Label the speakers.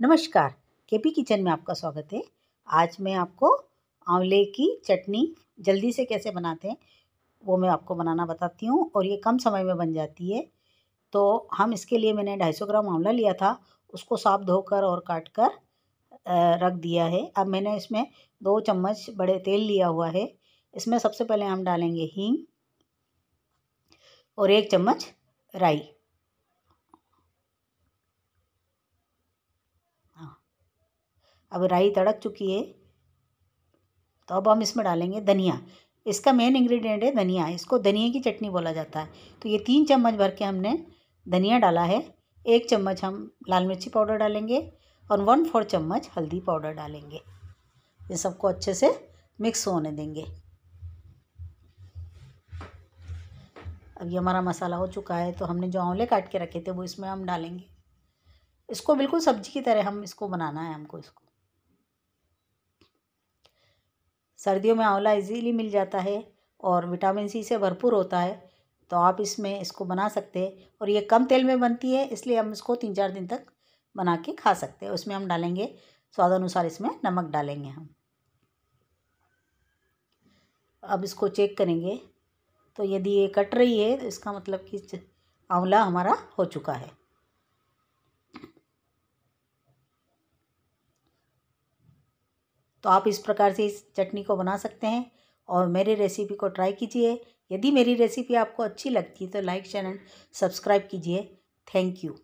Speaker 1: नमस्कार KP kitchen में आपका स्वागत है आज मैं आपको आंवले की चटनी जल्दी से कैसे बनाते हैं वो मैं आपको बनाना बताती हूँ और ये कम समय में बन जाती है तो हम इसके लिए मैंने 250 ग्राम आंवला लिया था उसको साफ धोकर और काट कर रख दिया है अब मैंने इसमें दो चम्मच बड़े तेल लिया हुआ है इसमें सबसे पहले हम डालेंगे हींग और एक चम्मच राई अब राई तड़क चुकी है तो अब हम इसमें डालेंगे धनिया इसका मेन इंग्रेडिएंट है धनिया इसको धनिया की चटनी बोला जाता है तो ये तीन चम्मच भर के हमने धनिया डाला है एक चम्मच हम लाल मिर्ची पाउडर डालेंगे और वन फोर चम्मच हल्दी पाउडर डालेंगे ये सबको अच्छे से मिक्स होने देंगे अब ये हमारा मसाला हो चुका है तो हमने जो आंवले काट के रखे थे वो इसमें हम डालेंगे इसको बिल्कुल सब्जी की तरह हम इसको बनाना है हमको इसको सर्दियों में आंवला इजीली मिल जाता है और विटामिन सी से भरपूर होता है तो आप इसमें इसको बना सकते हैं और ये कम तेल में बनती है इसलिए हम इसको तीन चार दिन तक बना के खा सकते हैं उसमें हम डालेंगे स्वाद अनुसार इसमें नमक डालेंगे हम अब इसको चेक करेंगे तो यदि ये कट रही है तो इसका मतलब कि आंवला हमारा हो चुका है तो आप इस प्रकार से इस चटनी को बना सकते हैं और मेरी रेसिपी को ट्राई कीजिए यदि मेरी रेसिपी आपको अच्छी लगती है तो लाइक शेयर एंड सब्सक्राइब कीजिए थैंक यू